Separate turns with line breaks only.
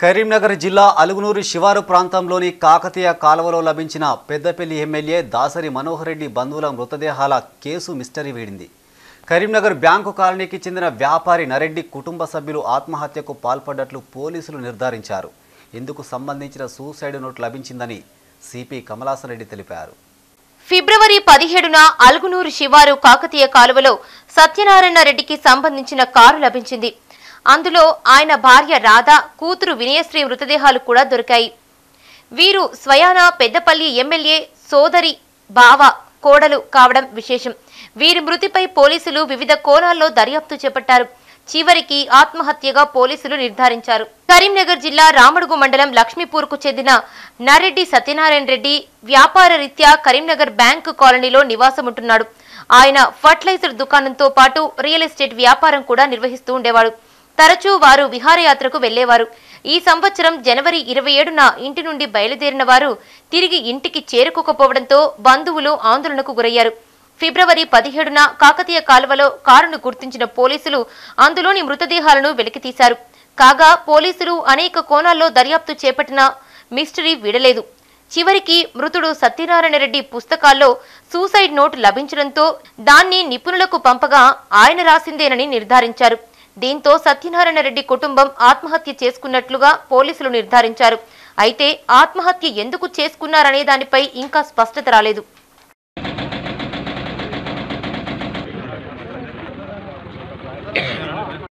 కరీంనగర్ జిల్లా అలుగునూరు శివారు ప్రాంతంలోని కాకతీయ కాలువలో లభించిన పెద్దపల్లి ఎమ్మెల్యే దాసరి మనోహర్ రెడ్డి బంధువుల మృతదేహాల కేసు మిస్టరీ వేడింది కరీంనగర్ బ్యాంకు కాలనీకి చెందిన వ్యాపారి నరెడ్డి కుటుంబ సభ్యులు ఆత్మహత్యకు పాల్పడ్డట్లు పోలీసులు నిర్ధారించారు ఇందుకు సంబంధించిన సూసైడ్ నోట్ లభించిందని సిపి కమలాసరెడ్డి తెలిపారు
ఫిబ్రవరి పదిహేడున అల్గునూరు శివారు కాకతీయ కాలువలో సత్యనారాయణ రెడ్డికి సంబంధించిన కారు లభించింది అందులో ఆయన భార్య రాధ కూతురు వినయశ్రీ మృతదేహాలు కూడా దొరికాయి వీరు స్వయాన పెద్దపల్లి ఎమ్మెల్యే సోదరి బావ కోడలు కావడం విశేషం వీరి మృతిపై పోలీసులు వివిధ కోణాల్లో దర్యాప్తు చేపట్టారు చివరికి ఆత్మహత్యగా పోలీసులు నిర్ధారించారు కరీంనగర్ జిల్లా రామడుగు మండలం లక్ష్మీపూర్కు చెందిన నారెడ్డి సత్యనారాయణ రెడ్డి వ్యాపార రీత్యా కరీంనగర్ బ్యాంకు కాలనీలో నివాసముంటున్నాడు ఆయన ఫర్టిలైజర్ దుకాణంతో పాటు రియల్ ఎస్టేట్ వ్యాపారం కూడా నిర్వహిస్తూ ఉండేవాడు తరచూ వారు విహారయాత్రకు వెళ్లేవారు ఈ సంవత్సరం జనవరి ఇరవై ఏడున ఇంటి నుండి బయలుదేరిన వారు తిరిగి ఇంటికి చేరుకోకపోవడంతో బంధువులు ఆందోళనకు గురయ్యారు ఫిబ్రవరి పదిహేడున కాకతీయ కాలువలో కారును గుర్తించిన పోలీసులు అందులోని మృతదేహాలను వెలికితీశారు కాగా పోలీసులు అనేక కోణాల్లో దర్యాప్తు చేపట్టిన మిస్టరీ విడలేదు చివరికి మృతుడు సత్యనారాయణ రెడ్డి పుస్తకాల్లో సూసైడ్ నోట్ లభించడంతో దాన్ని నిపుణులకు పంపగా ఆయన రాసిందేనని నిర్ధారించారు దీంతో సత్యనారాయణ రెడ్డి కుటుంబం ఆత్మహత్య చేసుకున్నట్లుగా పోలీసులు నిర్ధారించారు అయితే ఆత్మహత్య ఎందుకు చేసుకున్నారనే దానిపై ఇంకా స్పష్టత రాలేదు